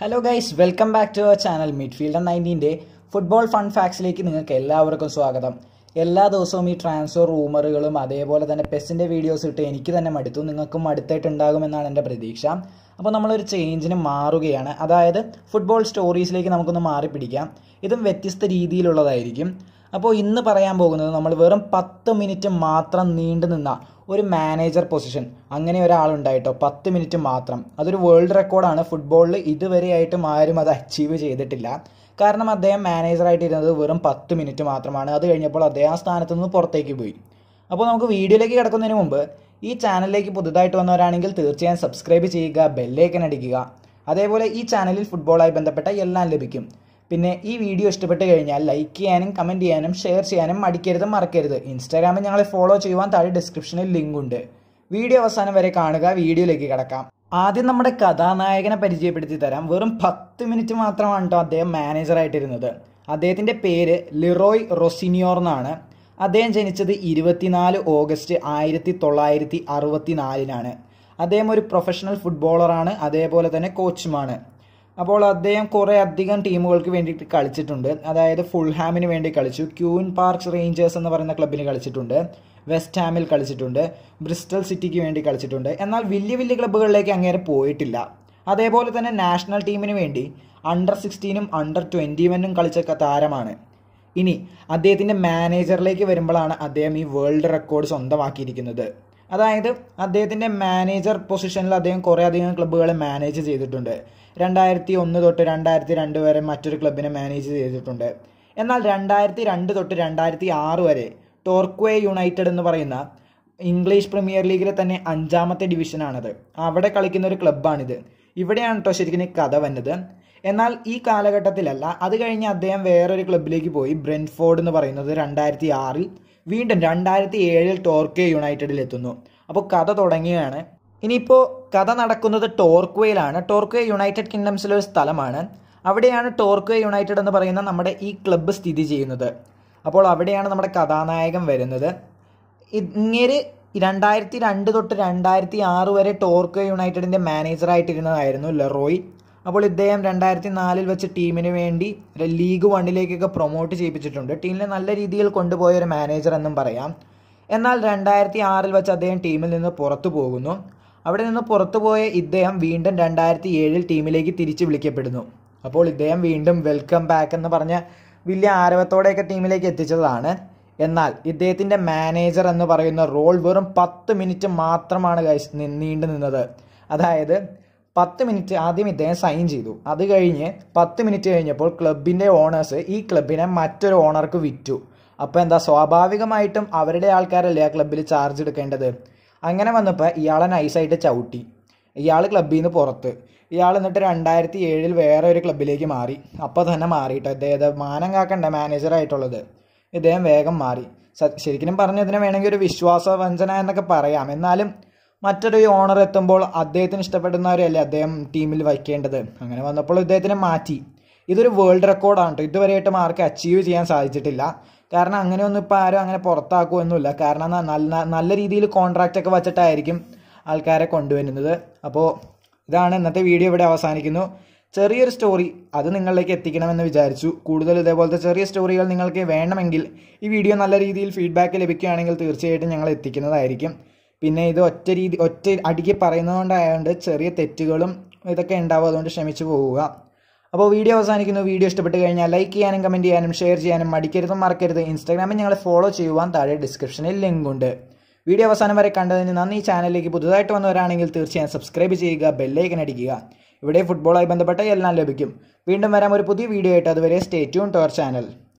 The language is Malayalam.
hello guys welcome back to our channel ഫീൽഡർ നയൻറ്റീൻ്റെ ഫുട്ബോൾ ഫൺ ഫാക്സിലേക്ക് നിങ്ങൾക്ക് എല്ലാവർക്കും സ്വാഗതം എല്ലാ ദിവസവും ഈ ട്രാൻസ്ഫർ റൂമറുകളും അതേപോലെ തന്നെ പെസ്സിൻ്റെ വീഡിയോസ് ഇട്ട് എനിക്ക് തന്നെ മടുത്തു നിങ്ങൾക്കും മടുത്തായിട്ടുണ്ടാകുമെന്നാണ് എൻ്റെ പ്രതീക്ഷ അപ്പോൾ നമ്മളൊരു ചേഞ്ചിന് മാറുകയാണ് അതായത് ഫുട്ബോൾ സ്റ്റോറീസിലേക്ക് നമുക്കൊന്ന് മാറിപ്പിടിക്കാം ഇതും വ്യത്യസ്ത രീതിയിലുള്ളതായിരിക്കും അപ്പോൾ ഇന്ന് പറയാൻ പോകുന്നത് നമ്മൾ വെറും പത്ത് മിനിറ്റ് മാത്രം നീണ്ടു നിന്ന ഒരു മാനേജർ പൊസിഷൻ അങ്ങനെ ഒരാളുണ്ടായിട്ടോ പത്ത് മിനിറ്റ് മാത്രം അതൊരു വേൾഡ് റെക്കോർഡാണ് ഫുട്ബോളിൽ ഇതുവരെയായിട്ടും ആരും അത് അച്ചീവ് ചെയ്തിട്ടില്ല കാരണം അദ്ദേഹം മാനേജറായിട്ട് ഇരുന്നത് വെറും പത്ത് മിനിറ്റ് മാത്രമാണ് അത് കഴിഞ്ഞപ്പോൾ അദ്ദേഹം ആ സ്ഥാനത്ത് നിന്ന് പുറത്തേക്ക് പോയി അപ്പോൾ നമുക്ക് വീഡിയോയിലേക്ക് കിടക്കുന്നതിന് മുമ്പ് ഈ ചാനലിലേക്ക് പുതുതായിട്ട് വന്നവരാണെങ്കിൽ തീർച്ചയായും സബ്സ്ക്രൈബ് ചെയ്യുക ബെല്ലേക്കൻ അടിക്കുക അതേപോലെ ഈ ചാനലിൽ ഫുട്ബോളായി ബന്ധപ്പെട്ട എല്ലാം ലഭിക്കും പിന്നെ ഈ വീഡിയോ ഇഷ്ടപ്പെട്ട് കഴിഞ്ഞാൽ ലൈക്ക് ചെയ്യാനും കമൻറ്റ് ചെയ്യാനും ഷെയർ ചെയ്യാനും മടിക്കരുത് മറക്കരുത് ഇൻസ്റ്റാഗ്രാമിൽ ഞങ്ങളെ ഫോളോ ചെയ്യുവാൻ താഴെ ഡിസ്ക്രിപ്ഷനിൽ ലിങ്ക് ഉണ്ട് വീഡിയോ അവസാനം വരെ കാണുക വീഡിയോയിലേക്ക് കിടക്കാം ആദ്യം നമ്മുടെ കഥാനായകനെ പരിചയപ്പെടുത്തി തരാം വെറും പത്ത് മിനിറ്റ് മാത്രമാണ് കേട്ടോ അദ്ദേഹം മാനേജറായിട്ടിരുന്നത് അദ്ദേഹത്തിൻ്റെ പേര് ലിറോയ് റൊസിനിയോർ എന്നാണ് അദ്ദേഹം ജനിച്ചത് ഇരുപത്തിനാല് ഓഗസ്റ്റ് ആയിരത്തി തൊള്ളായിരത്തി അറുപത്തി നാലിനാണ് അദ്ദേഹം ഒരു പ്രൊഫഷണൽ ഫുട്ബോളറാണ് അതേപോലെ തന്നെ കോച്ചുമാണ് അപ്പോൾ അദ്ദേഹം കുറേ അധികം ടീമുകൾക്ക് വേണ്ടിയിട്ട് കളിച്ചിട്ടുണ്ട് അതായത് ഫുൾ ഹാമിന് വേണ്ടി കളിച്ചു ക്യൂൻ പാർക്സ് റേഞ്ചേഴ്സ് എന്ന് പറയുന്ന ക്ലബിന് കളിച്ചിട്ടുണ്ട് വെസ്റ്റ് ഹാമിൽ കളിച്ചിട്ടുണ്ട് ബ്രിസ്റ്റൽ സിറ്റിക്ക് വേണ്ടി കളിച്ചിട്ടുണ്ട് എന്നാൽ വലിയ വലിയ ക്ലബ്ബുകളിലേക്ക് അങ്ങേരെ പോയിട്ടില്ല അതേപോലെ തന്നെ നാഷണൽ ടീമിന് വേണ്ടി അണ്ടർ സിക്സ്റ്റീനും അണ്ടർ ട്വൻറ്റി വണ്ണും കളിച്ച താരമാണ് ഇനി അദ്ദേഹത്തിൻ്റെ മാനേജറിലേക്ക് വരുമ്പോഴാണ് അദ്ദേഹം ഈ വേൾഡ് റെക്കോർഡ് സ്വന്തമാക്കിയിരിക്കുന്നത് അതായത് അദ്ദേഹത്തിൻ്റെ മാനേജർ പൊസിഷനിൽ അദ്ദേഹം കുറേ അധികം ക്ലബ്ബുകളെ മാനേജ് ചെയ്തിട്ടുണ്ട് രണ്ടായിരത്തി ഒന്ന് തൊട്ട് രണ്ടായിരത്തി രണ്ട് വരെ മറ്റൊരു ക്ലബിനെ മാനേജ് ചെയ്തിട്ടുണ്ട് എന്നാൽ രണ്ടായിരത്തി രണ്ട് തൊട്ട് രണ്ടായിരത്തി ആറ് വരെ ടോർക്വേ യുണൈറ്റഡ് എന്ന് പറയുന്ന ഇംഗ്ലീഷ് പ്രീമിയർ ലീഗിലെ തന്നെ അഞ്ചാമത്തെ ഡിവിഷനാണത് അവിടെ കളിക്കുന്ന ഒരു ക്ലബ്ബാണിത് ഇവിടെയാണ് കേട്ടോ ശരിക്കും കഥ വന്നത് എന്നാൽ ഈ കാലഘട്ടത്തിലല്ല അത് കഴിഞ്ഞ് അദ്ദേഹം വേറൊരു ക്ലബിലേക്ക് പോയി ബ്രെൻഫോർഡ് എന്ന് പറയുന്നത് രണ്ടായിരത്തി ആറിൽ വീണ്ടും രണ്ടായിരത്തി ഏഴിൽ ടോർക്കെ യുണൈറ്റഡിൽ എത്തുന്നു അപ്പോൾ കഥ തുടങ്ങിയാണ് ഇനിയിപ്പോൾ കഥ നടക്കുന്നത് ടോർക്വേയിലാണ് ടോർക്വേ യുണൈറ്റഡ് കിങ്ഡംസിലെ ഒരു സ്ഥലമാണ് അവിടെയാണ് ടോർക്വേ യുണൈറ്റഡ് എന്ന് പറയുന്ന നമ്മുടെ ഈ ക്ലബ്ബ് സ്ഥിതി ചെയ്യുന്നത് അപ്പോൾ അവിടെയാണ് നമ്മുടെ കഥാനായകൻ വരുന്നത് ഇങ്ങനെ രണ്ടായിരത്തി രണ്ട് തൊട്ട് രണ്ടായിരത്തി ആറ് വരെ ടോർക്വേ യുണൈറ്റഡിൻ്റെ മാനേജറായിട്ടിരുന്നതായിരുന്നു ലെറോയ് അപ്പോൾ ഇദ്ദേഹം രണ്ടായിരത്തി നാലിൽ വെച്ച് ടീമിന് വേണ്ടി ലീഗ് വണ്ണിലേക്കൊക്കെ പ്രൊമോട്ട് ചെയ്യിപ്പിച്ചിട്ടുണ്ട് ടീമിനെ നല്ല രീതിയിൽ കൊണ്ടുപോയ ഒരു മാനേജർ എന്നും പറയാം എന്നാൽ രണ്ടായിരത്തി ആറിൽ വെച്ച് അദ്ദേഹം ടീമിൽ നിന്ന് പുറത്തു പോകുന്നു അവിടെ നിന്ന് പുറത്തുപോയ ഇദ്ദേഹം വീണ്ടും രണ്ടായിരത്തി ഏഴിൽ ടീമിലേക്ക് തിരിച്ചു വിളിക്കപ്പെടുന്നു അപ്പോൾ ഇദ്ദേഹം വീണ്ടും വെൽക്കം ബാക്ക് എന്ന് പറഞ്ഞ വലിയ ആരവത്തോടെയൊക്കെ ടീമിലേക്ക് എത്തിച്ചതാണ് എന്നാൽ ഇദ്ദേഹത്തിൻ്റെ മാനേജർ എന്ന് പറയുന്ന റോൾ വെറും പത്ത് മിനിറ്റ് മാത്രമാണ് നീണ്ടു നിന്നത് അതായത് പത്ത് മിനിറ്റ് ആദ്യം ഇദ്ദേഹം സൈൻ ചെയ്തു അത് കഴിഞ്ഞ് പത്ത് മിനിറ്റ് കഴിഞ്ഞപ്പോൾ ക്ലബിൻ്റെ ഓണേഴ്സ് ഈ ക്ലബിനെ മറ്റൊരു ഓണർക്ക് വിറ്റു അപ്പോൾ എന്താ സ്വാഭാവികമായിട്ടും അവരുടെ ആൾക്കാരല്ലേ ആ ക്ലബിൽ ചാർജ് എടുക്കേണ്ടത് അങ്ങനെ വന്നപ്പോൾ ഇയാളെ നൈസായിട്ട് ചവിട്ടി ഇയാൾ ക്ലബ്ബിൽ നിന്ന് പുറത്ത് ഇയാൾ എന്നിട്ട് രണ്ടായിരത്തി ഏഴിൽ വേറെ ഒരു ക്ലബ്ബിലേക്ക് മാറി അപ്പോൾ തന്നെ മാറിയിട്ടോ ഇദ്ദേഹം മാനം കാക്കണ്ട മാനേജറായിട്ടുള്ളത് ഇദ്ദേഹം വേഗം മാറി ശരിക്കും പറഞ്ഞതിനെ വേണമെങ്കിൽ ഒരു വിശ്വാസ വഞ്ചന എന്നൊക്കെ പറയാം എന്നാലും മറ്റൊരു ഓണർ എത്തുമ്പോൾ അദ്ദേഹത്തിന് ഇഷ്ടപ്പെടുന്നവരല്ലേ അദ്ദേഹം ടീമിൽ വയ്ക്കേണ്ടത് അങ്ങനെ വന്നപ്പോൾ ഇദ്ദേഹത്തിനെ മാറ്റി ഇതൊരു വേൾഡ് റെക്കോർഡാണ് കേട്ടോ ഇതുവരെയായിട്ടും ആർക്ക് അച്ചീവ് ചെയ്യാൻ സാധിച്ചിട്ടില്ല കാരണം അങ്ങനെയൊന്നും ഇപ്പോൾ ആരും അങ്ങനെ പുറത്താക്കുമൊന്നുമില്ല കാരണം നല്ല നല്ല രീതിയിൽ കോൺട്രാക്റ്റൊക്കെ വച്ചിട്ടായിരിക്കും ആൾക്കാരെ കൊണ്ടുവരുന്നത് അപ്പോൾ ഇതാണ് ഇന്നത്തെ വീഡിയോ ഇവിടെ അവസാനിക്കുന്നു ചെറിയൊരു സ്റ്റോറി അത് നിങ്ങളിലേക്ക് എത്തിക്കണമെന്ന് വിചാരിച്ചു കൂടുതൽ ഇതേപോലത്തെ ചെറിയ സ്റ്റോറികൾ നിങ്ങൾക്ക് വേണമെങ്കിൽ ഈ വീഡിയോ നല്ല രീതിയിൽ ഫീഡ്ബാക്ക് ലഭിക്കുകയാണെങ്കിൽ തീർച്ചയായിട്ടും ഞങ്ങൾ എത്തിക്കുന്നതായിരിക്കും പിന്നെ ഇത് ഒറ്റ രീതി ഒറ്റ അടിക്ക് പറയുന്നതുകൊണ്ടായതുകൊണ്ട് ചെറിയ തെറ്റുകളും ഇതൊക്കെ ഉണ്ടാവും അതുകൊണ്ട് ക്ഷമിച്ചു പോവുക അപ്പോൾ വീഡിയോ അവസാനിക്കുന്നു വീഡിയോ ഇഷ്ടപ്പെട്ട് കഴിഞ്ഞാൽ ലൈക്ക് ചെയ്യാനും കമൻറ്റ് ചെയ്യാനും ഷെയർ ചെയ്യാനും മടിക്കരുതും മറക്കരുത് ഇൻസ്റ്റാഗ്രാമിൽ ഞങ്ങളെ ഫോളോ ചെയ്യുവാൻ താഴെ ഡിസ്ക്രിപ്ഷനിൽ ലിങ്ക് ഉണ്ട് വീഡിയോ അവസാനം വരെ കണ്ടതിന് നന്ദി ചാനലിലേക്ക് പുതുതായിട്ട് വന്നവരാണെങ്കിൽ തീർച്ചയായും സബ്സ്ക്രൈബ് ചെയ്യുക ബെല്ലൈക്കൻ അടിക്കുക ഇവിടെ ഫുട്ബോളായി ബന്ധപ്പെട്ട എല്ലാം ലഭിക്കും വീണ്ടും വരാം ഒരു പുതിയ വീഡിയോ ആയിട്ട് അതുവരെ stay tune to our channel